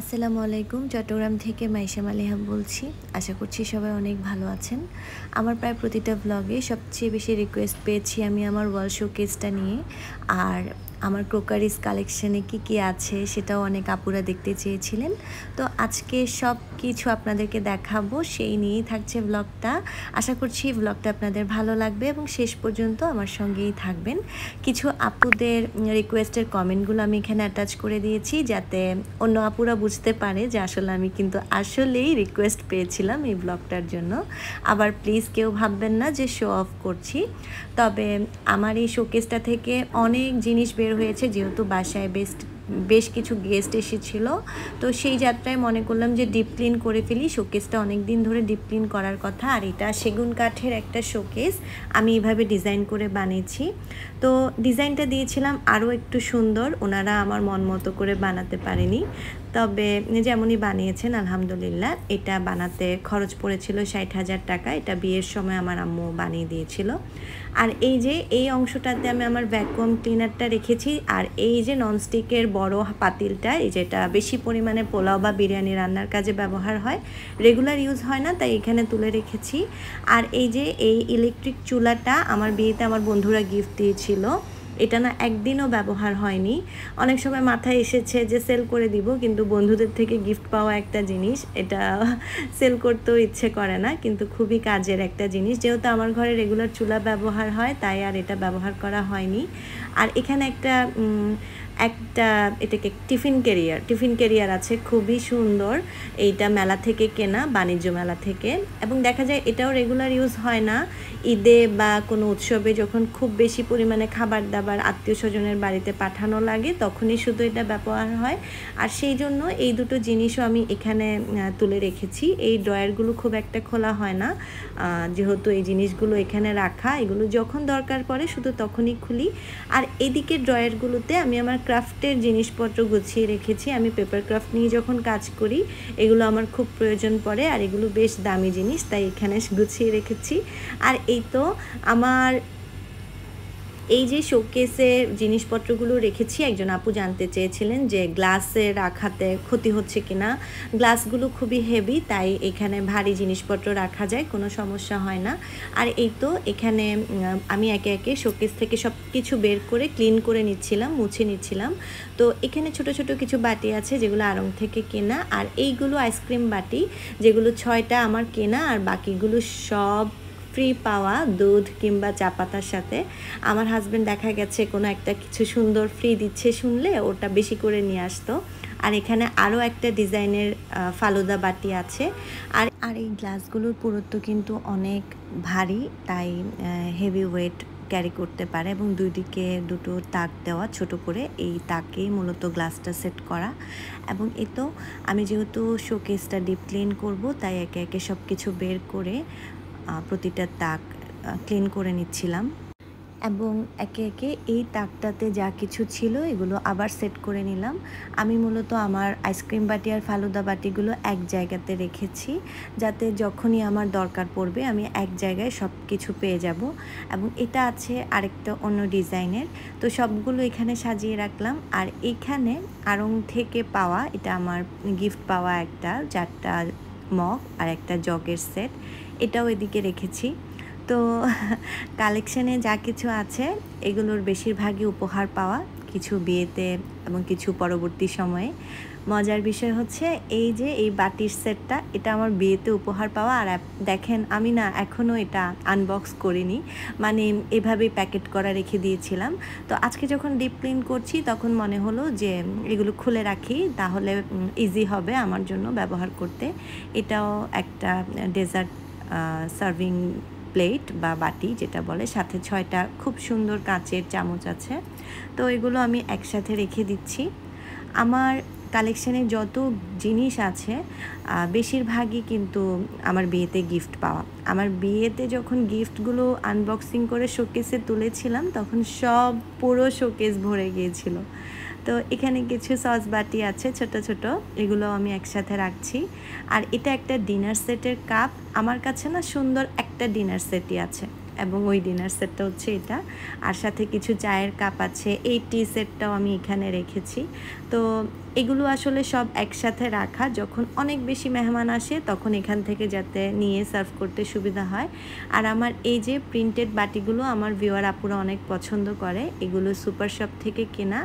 আসসালামু আলাইকুম চট্টগ্রাম থেকে মাইশাম আলিহাম বলছি আশা করছি সবাই অনেক ভালো আছেন আমার প্রায় প্রতিটা ব্লগে সবচেয়ে বেশি রিকোয়েস্ট পেয়েছি আমি আমার ওয়াল শোকেসটা নিয়ে আর আমার ক্রোকারিজ কালেকশানে কি কি আছে সেটাও অনেক আপুরা দেখতে চেয়েছিলেন তো আজকে সব কিছু আপনাদেরকে দেখাবো সেই নিয়েই থাকছে ব্লগটা আশা করছি ব্লগটা আপনাদের ভালো লাগবে এবং শেষ পর্যন্ত আমার সঙ্গেই থাকবেন কিছু আপুদের রিকোয়েস্টের কমেন্টগুলো আমি এখানে অ্যাটাচ করে দিয়েছি যাতে অন্য আপুরা বুঝতে পারে যে আসলে আমি কিন্তু আসলেই রিকোয়েস্ট পেয়েছিলাম এই ব্লগটার জন্য আবার প্লিজ কেউ ভাববেন না যে শো অফ করছি তবে আমার এই শোকেসটা থেকে অনেক জিনিস বের হয়েছে যেহেতু বাসায় বেস্ট বেশ কিছু গেস্ট এসেছিল তো সেই যাত্রায় মনে করলাম যে ডিপ ক্লিন করে ফেলি শোকেসটা অনেক দিন ধরে ডিপ ক্লিন করার কথা আর এটা সেগুন কাঠের একটা শোকেস আমি এভাবে ডিজাইন করে বানিয়েছি তো ডিজাইনটা দিয়েছিলাম আরও একটু সুন্দর ওনারা আমার মন মতো করে বানাতে পারেনি তবে যেমনই বানিয়েছেন আলহামদুলিল্লাহ এটা বানাতে খরচ পড়েছিল ষাট হাজার টাকা এটা বিয়ের সময় আমার আম্মু বানিয়ে দিয়েছিল আর এই যে এই অংশটাতে আমি আমার ভ্যাকুয়াম ক্লিনারটা রেখেছি আর এই যে ননস্টিকের বড় পাতিলটা এই যেটা বেশি পরিমাণে পোলাও বা বিরিয়ানি রান্নার কাজে ব্যবহার হয় রেগুলার ইউজ হয় না তাই এখানে তুলে রেখেছি আর এই যে এই ইলেকট্রিক চুলাটা আমার বিয়েতে আমার বন্ধুরা গিফট দিয়েছিল এটা না একদিনও ব্যবহার হয়নি অনেক সময় মাথায় এসেছে যে সেল করে দিব কিন্তু বন্ধুদের থেকে গিফট পাওয়া একটা জিনিস এটা সেল করতেও ইচ্ছে করে না কিন্তু খুবই কাজের একটা জিনিস যেহেতু আমার ঘরে রেগুলার চুলা ব্যবহার হয় তাই আর এটা ব্যবহার করা হয়নি আর এখানে একটা একটা এটাকে টিফিন কেরিয়ার টিফিন কেরিয়ার আছে খুবই সুন্দর এইটা মেলা থেকে কেনা বাণিজ্য মেলা থেকে এবং দেখা যায় এটাও রেগুলার ইউজ হয় না ঈদে বা কোনো উৎসবে যখন খুব বেশি পরিমাণে খাবার দাবার আত্মীয় স্বজনের বাড়িতে পাঠানো লাগে তখনই শুধু এটা ব্যবহার হয় আর সেই জন্য এই দুটো জিনিসও আমি এখানে তুলে রেখেছি এই ড্রয়ারগুলো খুব একটা খোলা হয় না যেহেতু এই জিনিসগুলো এখানে রাখা এগুলো যখন দরকার পড়ে শুধু তখনই খুলি আর এদিকে ড্রয়ারগুলোতে আমি আমার ক্রাফটের জিনিসপত্র গুছিয়ে রেখেছি আমি পেপার ক্রাফট নিয়ে যখন কাজ করি এগুলো আমার খুব প্রয়োজন পড়ে আর এগুলো বেশ দামি জিনিস তাই এখানে গুছিয়ে রেখেছি আর এই তো আমার এই যে শোকেসে জিনিসপত্রগুলো রেখেছি একজন আপু জানতে চেয়েছিলেন যে গ্লাসে রাখাতে ক্ষতি হচ্ছে কিনা গ্লাসগুলো খুবই হেভি তাই এখানে ভারী জিনিসপত্র রাখা যায় কোনো সমস্যা হয় না আর এই তো এখানে আমি একে একে শোকেস থেকে সব কিছু বের করে ক্লিন করে নিচ্ছিলাম মুছে নিচ্ছিলাম তো এখানে ছোট ছোট কিছু বাটি আছে যেগুলো আরং থেকে কেনা আর এইগুলো আইসক্রিম বাটি যেগুলো ছয়টা আমার কেনা আর বাকিগুলো সব ফ্রি পাওয়া দুধ কিংবা চা পাতার সাথে আমার হাজব্যান্ড দেখা গেছে কোনো একটা কিছু সুন্দর ফ্রি দিচ্ছে শুনলে ওটা বেশি করে নিয়ে আসতো আর এখানে আরও একটা ডিজাইনের ফালুদা বাটি আছে আর আর এই গ্লাসগুলোর পুরুত্ব কিন্তু অনেক ভারী তাই হেভি ওয়েট ক্যারি করতে পারে এবং দুই দিকে দুটো তাক দেওয়া ছোট করে এই তাকেই মূলত গ্লাসটা সেট করা এবং এ তো আমি যেহেতু শোকেসটা ডিপ ক্লিন করবো তাই একে একে সব কিছু বের করে প্রতিটা তাক ক্লিন করে নিচ্ছিলাম এবং একে একে এই তাকটাতে যা কিছু ছিল এগুলো আবার সেট করে নিলাম আমি মূলত আমার আইসক্রিম বাটি আর ফালুদা বাটিগুলো এক জায়গাতে রেখেছি যাতে যখনই আমার দরকার পড়বে আমি এক জায়গায় সব কিছু পেয়ে যাব এবং এটা আছে আরেকটা অন্য ডিজাইনের তো সবগুলো এখানে সাজিয়ে রাখলাম আর এখানে আরং থেকে পাওয়া এটা আমার গিফট পাওয়া একটা চারটা মগ আর একটা জগের সেট এটাও এদিকে রেখেছি তো কালেকশানে যা কিছু আছে এগুলোর বেশিরভাগই উপহার পাওয়া কিছু বিয়েতে এবং কিছু পরবর্তী সময়ে মজার বিষয় হচ্ছে এই যে এই বাটির সেটটা এটা আমার বিয়েতে উপহার পাওয়া আর দেখেন আমি না এখনও এটা আনবক্স করিনি মানে এভাবেই প্যাকেট করা রেখে দিয়েছিলাম তো আজকে যখন ডিপ ক্লিন করছি তখন মনে হলো যে এগুলো খুলে রাখি তাহলে ইজি হবে আমার জন্য ব্যবহার করতে এটাও একটা ডেজার্ট সার্ভিং প্লেট বা বাটি যেটা বলে সাথে ছয়টা খুব সুন্দর কাঁচের চামচ আছে তো এগুলো আমি একসাথে রেখে দিচ্ছি আমার কালেকশানে যত জিনিস আছে বেশিরভাগই কিন্তু আমার বিয়েতে গিফট পাওয়া আমার বিয়েতে যখন গিফটগুলো আনবক্সিং করে শোকেসে তুলেছিলাম তখন সব পুরো শোকেস ভরে গিয়েছিল তো এখানে কিছু সস বাটি আছে ছোট ছোট এগুলো আমি একসাথে রাখছি আর এটা একটা ডিনার সেটের কাপ আমার কাছে না সুন্দর একটা ডিনার সেটই আছে এবং ওই ডিনার সেটটা হচ্ছে এটা আর সাথে কিছু চায়ের কাপ আছে এই টি সেটটাও আমি এখানে রেখেছি তো এগুলো আসলে সব একসাথে রাখা যখন অনেক বেশি মেহমান আসে তখন এখান থেকে যাতে নিয়ে সার্ভ করতে সুবিধা হয় আর আমার এই যে প্রিন্টেড বাটিগুলো আমার ভিওয়ার আপুরা অনেক পছন্দ করে এগুলো সুপার শপ থেকে কেনা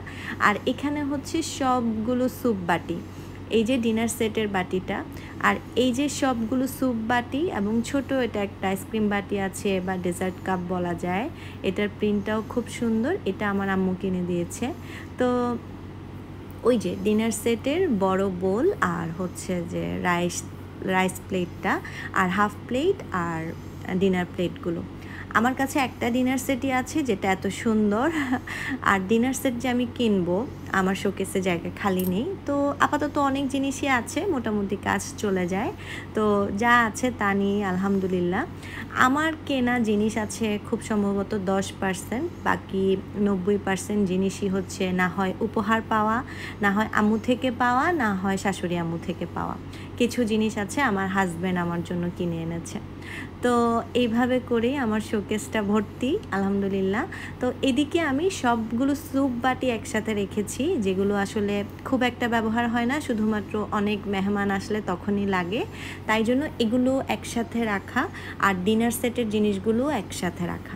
আর এখানে হচ্ছে সবগুলো স্যুপ বাটি এই যে ডিনার সেটের বাটিটা আর এই যে সবগুলো স্যুপ বাটি এবং ছোট এটা একটা আইসক্রিম বাটি আছে বা ডেজার্ট কাপ বলা যায় এটার প্রিন্টটাও খুব সুন্দর এটা আমার আম্মু কিনে দিয়েছে তো ওই যে ডিনার সেটের বড় বোল আর হচ্ছে যে রাইস রাইস প্লেটটা আর হাফ প্লেট আর ডিনার প্লেটগুলো আমার কাছে একটা ডিনার সেটই আছে যেটা এত সুন্দর আর ডিনার সেট যে আমি কিনবো আমার শোকেসে জায়গা খালি নেই তো আপাতত অনেক জিনিসই আছে মোটামুটি কাজ চলে যায় তো যা আছে তা নিয়ে আলহামদুলিল্লাহ আমার কেনা জিনিস আছে খুব সম্ভবত দশ পার্সেন্ট বাকি নব্বই পার্সেন্ট জিনিসই হচ্ছে না হয় উপহার পাওয়া না হয় আম্মু থেকে পাওয়া না হয় শাশুড়ি আম্মু থেকে পাওয়া কিছু জিনিস আছে আমার হাজব্যান্ড আমার জন্য কিনে এনেছে তো এইভাবে করেই আমার শোকেসটা ভর্তি আলহামদুলিল্লাহ তো এদিকে আমি সবগুলো স্যুপ বাটি একসাথে রেখেছি নিয়েছি যেগুলো আসলে খুব একটা ব্যবহার হয় না শুধুমাত্র অনেক মেহমান আসলে তখনই লাগে তাই জন্য এগুলো একসাথে রাখা আর ডিনার সেটের জিনিসগুলো একসাথে রাখা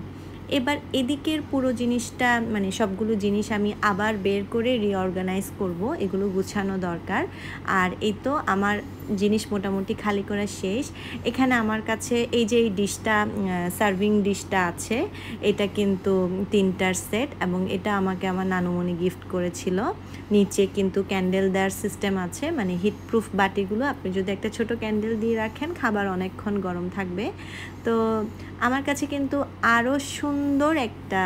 এবার এদিকের পুরো জিনিসটা মানে সবগুলো জিনিস আমি আবার বের করে রিঅর্গানাইজ করব এগুলো গুছানো দরকার আর এই তো আমার জিনিস মোটামুটি খালি করা শেষ এখানে আমার কাছে এই যে এই ডিশটা সার্ভিং ডিশটা আছে এটা কিন্তু তিনটার সেট এবং এটা আমাকে আমার নানুমণি গিফট করেছিল নিচে কিন্তু ক্যান্ডেল দেওয়ার সিস্টেম আছে মানে হিটপ্রুফ বাটিগুলো আপনি যদি একটা ছোট ক্যান্ডেল দিয়ে রাখেন খাবার অনেকক্ষণ গরম থাকবে তো আমার কাছে কিন্তু আরও সুন্দর একটা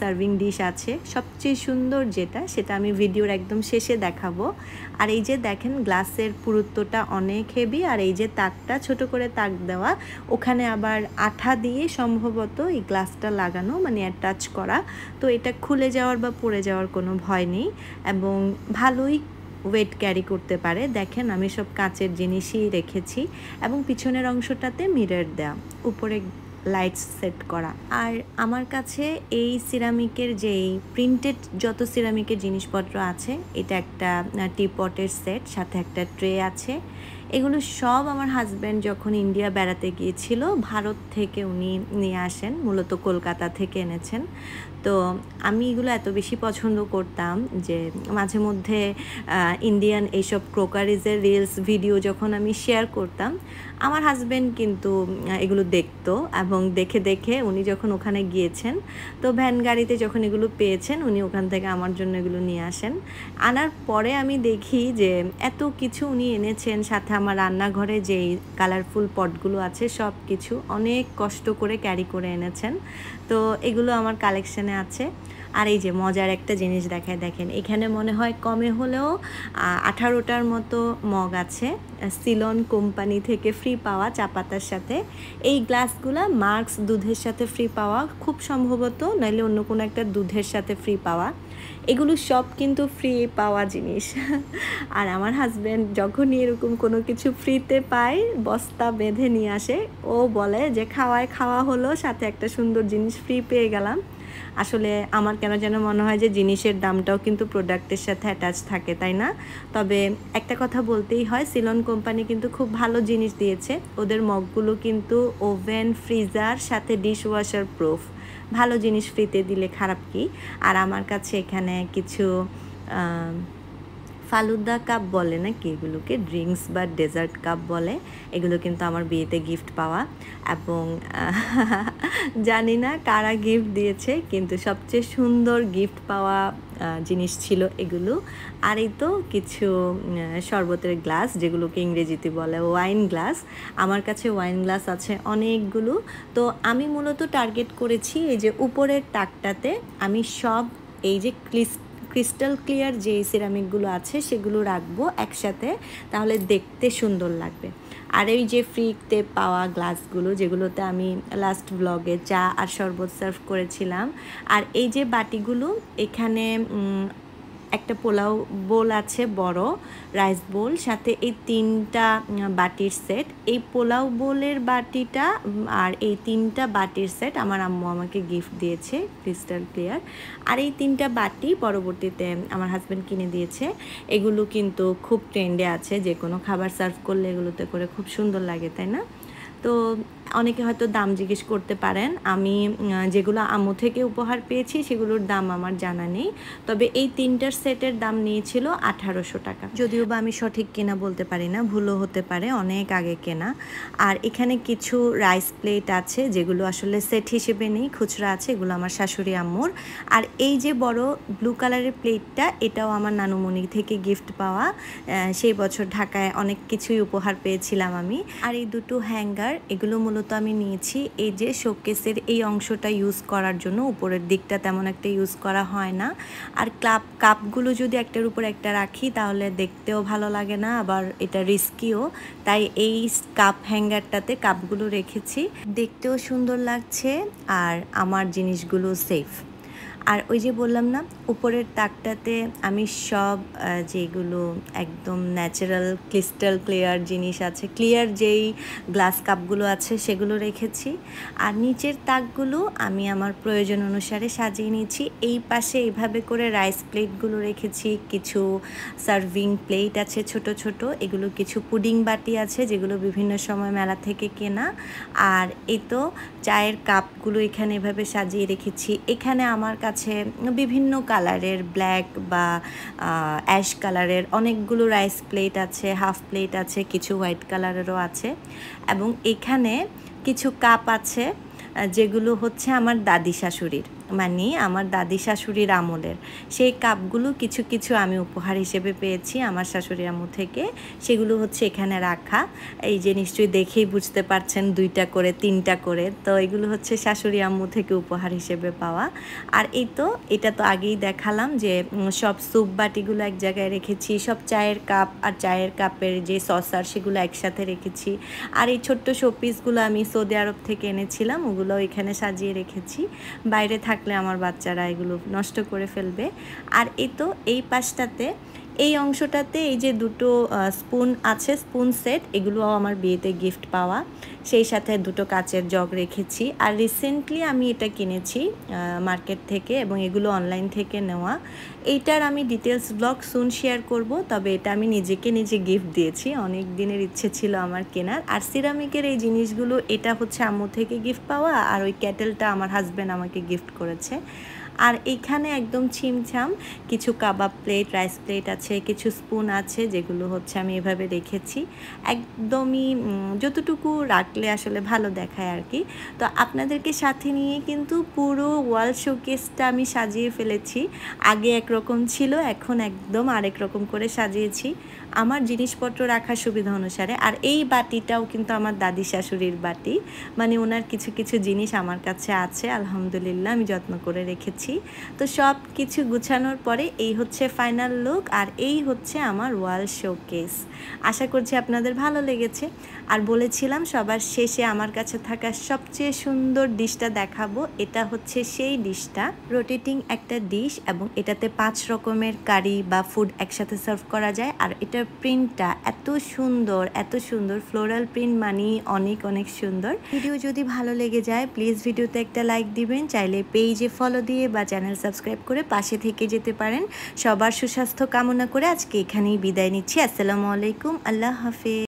সার্ভিং ডিশ আছে সবচেয়ে সুন্দর যেটা সেটা আমি ভিডিওর একদম শেষে দেখাবো আর এই যে দেখেন গ্লাসের পুরুত্বটা অনেক হেভি আর এই যে তাকটা ছোট করে তাক দেওয়া ওখানে আবার আঠা দিয়ে সম্ভবত এই গ্লাসটা লাগানো মানে অ্যাটাচ করা তো এটা খুলে যাওয়ার বা পড়ে যাওয়ার কোনো ভয় নেই এবং ভালোই ওয়েট ক্যারি করতে পারে দেখেন আমি সব কাঁচের জিনিসই রেখেছি এবং পিছনের অংশটাতে মিরর দেওয়া উপরে লাইটস সেট করা আর আমার কাছে এই সিরামিকের যেই প্রিন্টেড যত সিরামিকের জিনিসপত্র আছে এটা একটা টিপটের সেট সাথে একটা ট্রে আছে এগুলো সব আমার হাজব্যান্ড যখন ইন্ডিয়া বেড়াতে গিয়েছিল ভারত থেকে উনি নিয়ে আসেন মূলত কলকাতা থেকে এনেছেন তো আমি এগুলো এত বেশি পছন্দ করতাম যে মাঝে মধ্যে ইন্ডিয়ান এইসব ক্রোকারিজের রিলস ভিডিও যখন আমি শেয়ার করতাম আমার হাজব্যান্ড কিন্তু এগুলো দেখতো এবং দেখে দেখে উনি যখন ওখানে গিয়েছেন তো ভ্যান গাড়িতে যখন এগুলো পেয়েছেন উনি ওখান থেকে আমার জন্য এগুলো নিয়ে আসেন আনার পরে আমি দেখি যে এত কিছু উনি এনেছেন সাথে আমার রান্নাঘরে যেই কালারফুল পটগুলো আছে সব কিছু অনেক কষ্ট করে ক্যারি করে এনেছেন তো এগুলো আমার কালেকশানে আছে আর এই যে মজার একটা জিনিস দেখায় দেখেন এখানে মনে হয় কমে হলেও আঠারোটার মতো মগ আছে সিলন কোম্পানি থেকে ফ্রি পাওয়া চা পাতার সাথে এই গ্লাসগুলো মার্কস দুধের সাথে ফ্রি পাওয়া খুব সম্ভবত নাইলে অন্য কোনো একটা দুধের সাথে ফ্রি পাওয়া এগুলো সব কিন্তু ফ্রি পাওয়া জিনিস আর আমার হাজব্যান্ড যখনই এরকম কোনো কিছু ফ্রিতে পায় বস্তা বেঁধে নিয়ে আসে ও বলে যে খাওয়ায় খাওয়া হলো সাথে একটা সুন্দর জিনিস ফ্রি পেয়ে গেলাম আসলে আমার কেন যেন মনে হয় যে জিনিসের দামটাও কিন্তু প্রোডাক্টের সাথে অ্যাটাচ থাকে তাই না তবে একটা কথা বলতেই হয় সিলন কোম্পানি কিন্তু খুব ভালো জিনিস দিয়েছে ওদের মগগুলো কিন্তু ওভেন ফ্রিজার সাথে ডিশ ওয়াশার প্রুফ ভালো জিনিস ফ্রিতে দিলে খারাপ কি আর আমার কাছে এখানে কিছু ফালুদা কাপ বলে না কি এগুলোকে ড্রিঙ্কস বা ডেজার্ট কাপ বলে এগুলো কিন্তু আমার বিয়েতে গিফট পাওয়া এবং জানি না কারা গিফট দিয়েছে কিন্তু সবচেয়ে সুন্দর গিফট পাওয়া জিনিস ছিল এগুলো আর এই তো কিছু শরবতের গ্লাস যেগুলোকে ইংরেজিতে বলে ওয়াইন গ্লাস আমার কাছে ওয়াইন গ্লাস আছে অনেকগুলো তো আমি মূলত টার্গেট করেছি এই যে উপরের টাকটাতে আমি সব এই যে ক্লিস্ট ক্রিস্টাল ক্লিয়ার যে সিরামিকগুলো আছে সেগুলো রাখবো একসাথে তাহলে দেখতে সুন্দর লাগবে আর এই যে ফ্রিতে পাওয়া গ্লাসগুলো যেগুলোতে আমি লাস্ট ব্লগে চা আর শরবত সার্ভ করেছিলাম আর এই যে বাটিগুলো এখানে একটা পোলাও বোল আছে বড় রাইস বোল সাথে এই তিনটা বাটির সেট এই পোলাও বোলের বাটিটা আর এই তিনটা বাটির সেট আমার আম্মু আমাকে গিফট দিয়েছে ক্রিস্টাল ক্লিয়ার আর এই তিনটা বাটি পরবর্তীতে আমার হাজব্যান্ড কিনে দিয়েছে এগুলো কিন্তু খুব ট্রেন্ডে আছে যে কোনো খাবার সার্ভ করলে এগুলোতে করে খুব সুন্দর লাগে তাই না তো অনেকে হয়তো দাম জিজ্ঞেস করতে পারেন আমি যেগুলো আমু থেকে উপহার পেয়েছি সেগুলোর দাম আমার জানা নেই তবে এই তিনটার সেটের দাম নিয়েছিল আঠারোশো টাকা যদিও বা আমি সঠিক কেনা বলতে পারি না ভুলও হতে পারে অনেক আগে কেনা আর এখানে কিছু রাইস প্লেট আছে যেগুলো আসলে সেট হিসেবে নেই খুচরা আছে এগুলো আমার শাশুড়ি আম্মুর আর এই যে বড় ব্লু কালারের প্লেটটা এটাও আমার নানুমণি থেকে গিফট পাওয়া সেই বছর ঢাকায় অনেক কিছুই উপহার পেয়েছিলাম আমি আর এই দুটো হ্যাঙ্গার কালার এগুলো মূলত আমি নিয়েছি এই যে শোকেসের এই অংশটা ইউজ করার জন্য উপরের দিকটা তেমন একটা ইউজ করা হয় না আর ক্লাব কাপগুলো যদি একটার উপর একটা রাখি তাহলে দেখতেও ভালো লাগে না আবার এটা রিস্কিও তাই এই কাপ হ্যাঙ্গারটাতে কাপগুলো রেখেছি দেখতেও সুন্দর লাগছে আর আমার জিনিসগুলো সেফ আর ওই যে বললাম না উপরের তাকটাতে আমি সব যেগুলো একদম ন্যাচারাল ক্রিস্টাল ক্লিয়ার জিনিস আছে ক্লিয়ার যেই গ্লাস কাপগুলো আছে সেগুলো রেখেছি আর নিচের তাকগুলো আমি আমার প্রয়োজন অনুসারে সাজিয়ে নিয়েছি এই পাশে এইভাবে করে রাইস প্লেটগুলো রেখেছি কিছু সার্ভিং প্লেট আছে ছোট ছোট এগুলো কিছু পুডিং বাটি আছে যেগুলো বিভিন্ন সময় মেলা থেকে কেনা আর এই তো চায়ের কাপগুলো এখানে এভাবে সাজিয়ে রেখেছি এখানে আমার কাছে আছে বিভিন্ন কালারের ব্ল্যাক বা অ্যাশ কালারের অনেকগুলো রাইস প্লেট আছে হাফ প্লেট আছে কিছু হোয়াইট কালারেরও আছে এবং এখানে কিছু কাপ আছে যেগুলো হচ্ছে আমার দাদি শাশুড়ির মানে আমার দাদি শাশুড়ির আমলের সেই কাপগুলো কিছু কিছু আমি উপহার হিসেবে পেয়েছি আমার শাশুড়ির আমল থেকে সেগুলো হচ্ছে এখানে রাখা এই যে নিশ্চয়ই দেখেই বুঝতে পারছেন দুইটা করে তিনটা করে তো এগুলো হচ্ছে শাশুড়ি আম্মু থেকে উপহার হিসেবে পাওয়া আর এই তো এটা তো আগেই দেখালাম যে সব স্যুপ বাটিগুলো এক জায়গায় রেখেছি সব চায়ের কাপ আর চায়ের কাপের যে সসার সেগুলো একসাথে রেখেছি আর এই ছোট্ট শোপিসগুলো আমি সৌদি আরব থেকে এনেছিলাম ওগুলো এখানে সাজিয়ে রেখেছি বাইরে থাক থাকলে আমার বাচ্চারা এগুলো নষ্ট করে ফেলবে আর এই তো এই পাশটাতে এই অংশটাতে এই যে দুটো স্পুন আছে স্পুন সেট এগুলো আমার বিয়েতে গিফট পাওয়া সেই সাথে দুটো কাচের জগ রেখেছি আর রিসেন্টলি আমি এটা কিনেছি মার্কেট থেকে এবং এগুলো অনলাইন থেকে নেওয়া এইটার আমি ডিটেলস ব্লগ সুন শেয়ার করব তবে এটা আমি নিজেকে নিজে গিফট দিয়েছি অনেক দিনের ইচ্ছে ছিল আমার কেনার আর সিরামিকের এই জিনিসগুলো এটা হচ্ছে আম্মু থেকে গিফট পাওয়া আর ওই ক্যাটেলটা আমার হাজব্যান্ড আমাকে গিফট করেছে আর এখানে একদম ছিমছাম কিছু কাবাব প্লেট রাইস প্লেট আছে কিছু স্পুন আছে যেগুলো হচ্ছে আমি এভাবে রেখেছি একদমই যতটুকু রাখলে আসলে ভালো দেখায় আর কি তো আপনাদেরকে সাথে নিয়ে কিন্তু পুরো ওয়াল শোকেসটা আমি সাজিয়ে ফেলেছি আগে একরকম ছিল এখন একদম আরেক রকম করে সাজিয়েছি আমার জিনিসপত্র রাখার সুবিধা অনুসারে আর এই বাটিটাও কিন্তু আমার দাদি শাশুড়ির বাটি মানে ওনার কিছু কিছু জিনিস আমার কাছে আছে আলহামদুলিল্লাহ আমি যত্ন করে রেখেছি নিয়েছি তো সব কিছু গুছানোর পরে এই হচ্ছে ফাইনাল লুক আর এই হচ্ছে আমার ওয়াল শোকেস আশা করছি আপনাদের ভালো লেগেছে আর বলেছিলাম সবার শেষে আমার কাছে থাকা সবচেয়ে সুন্দর ডিশটা দেখাবো এটা হচ্ছে সেই ডিশটা রোটেটিং একটা ডিশ এবং এটাতে পাঁচ রকমের কারি বা ফুড একসাথে সার্ভ করা যায় আর এটার প্রিন্টটা এত সুন্দর এত সুন্দর ফ্লোরাল প্রিন্ট মানি অনেক অনেক সুন্দর ভিডিও যদি ভালো লেগে যায় প্লিজ ভিডিওতে একটা লাইক দিবেন চাইলে পেজে ফলো দিয়ে বা চ্যানেল সাবস্ক্রাইব করে পাশে থেকে যেতে পারেন সবার সুস্বাস্থ্য কামনা করে আজকে এখানেই বিদায় নিচ্ছি আসসালামু আলাইকুম আল্লাহ হাফিজ